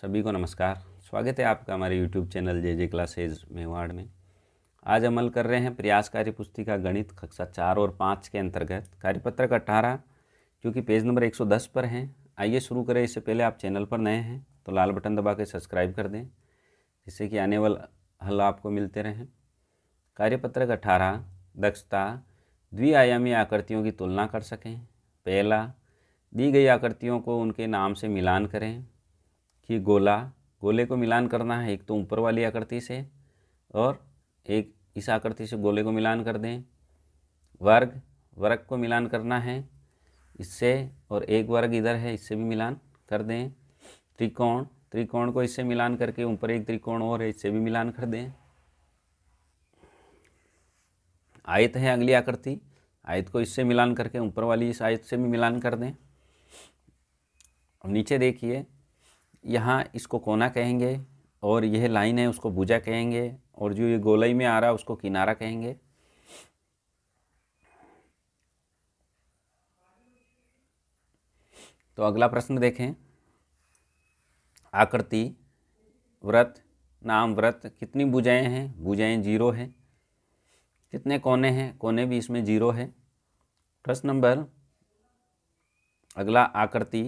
सभी को नमस्कार स्वागत है आपका हमारे YouTube channel J J classes Mewar में आज अमल कर रहे हैं प्रयास कार्य पुस्तिका गणित कक्षा चार और पाँच के अंतर्गत का अठारह जो कि पेज नंबर 110 पर हैं आइए शुरू करें इससे पहले आप चैनल पर नए हैं तो लाल बटन दबा के सब्सक्राइब कर दें जिससे कि आने वाला हल आपको मिलते रहें का अठारह दक्षता द्विआयामी आकृतियों की तुलना कर सकें पहला दी गई आकृतियों को उनके नाम से मिलान करें कि गोला गोले को मिलान करना है एक तो ऊपर वाली आकृति से और एक इस आकृति से गोले को मिलान कर दें वर्ग वर्ग को मिलान करना है इससे और एक वर्ग इधर है इससे भी मिलान कर दें त्रिकोण त्रिकोण को इससे मिलान करके ऊपर एक त्रिकोण और है इससे भी मिलान कर दें आयत है अगली आकृति आयत को इससे मिलान करके ऊपर वाली इस आयत से भी मिलान कर दें और नीचे देखिए यहाँ इसको कोना कहेंगे और यह लाइन है उसको भुजा कहेंगे और जो ये गोलाई में आ रहा है उसको किनारा कहेंगे तो अगला प्रश्न देखें आकृति व्रत नाम व्रत कितनी भुजाएं हैं भुजाएं जीरो हैं कितने कोने हैं कोने भी इसमें जीरो है प्रश्न नंबर अगला आकृति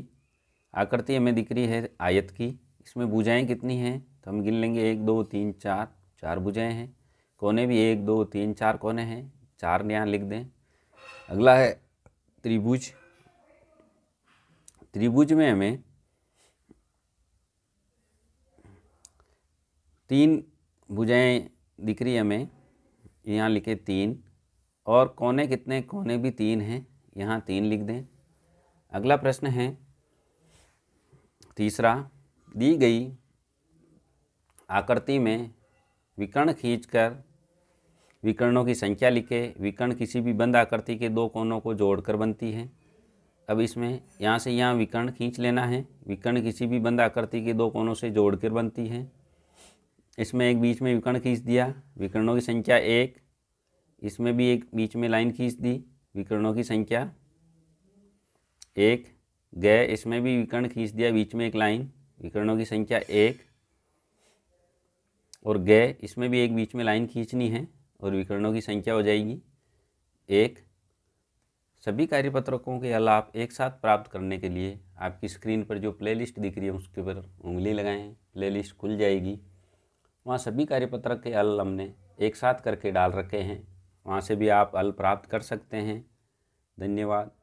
आकृति हमें दिख रही है आयत की इसमें भुजाएं कितनी हैं तो हम गिन लेंगे एक दो तीन चार चार भुजाएं हैं कोने भी एक दो तीन चार कोने हैं चार यहाँ लिख दें अगला है त्रिभुज त्रिभुज में हमें तीन भुजाएं दिख रही है हमें यहाँ लिखे तीन और कोने कितने कोने भी तीन हैं यहाँ तीन लिख दें अगला प्रश्न है तीसरा दी गई आकृति में विकर्ण खींचकर विकर्णों की संख्या लिखे विकर्ण किसी भी बंद आकृति के दो कोनों को जोड़कर बनती है अब इसमें यहाँ से यहाँ विकर्ण खींच लेना है विकर्ण किसी भी बंद आकृति के दो कोनों से जोड़कर बनती है इसमें एक बीच में विकर्ण खींच दिया विकर्णों की संख्या एक इसमें भी एक बीच में लाइन खींच दी विकर्णों की संख्या एक गए इसमें भी विकर्ण खींच दिया बीच में एक लाइन विकर्णों की संख्या एक और गए इसमें भी एक बीच में लाइन खींचनी है और विकर्णों की संख्या हो जाएगी एक सभी कार्यपत्रकों के अलाप आप एक साथ प्राप्त करने के लिए आपकी स्क्रीन पर जो प्लेलिस्ट दिख रही है उसके ऊपर उंगली लगाएं प्लेलिस्ट खुल जाएगी वहाँ सभी कार्यपत्रक के अल हमने एक साथ करके डाल रखे हैं वहाँ से भी आप अल प्राप्त कर सकते हैं धन्यवाद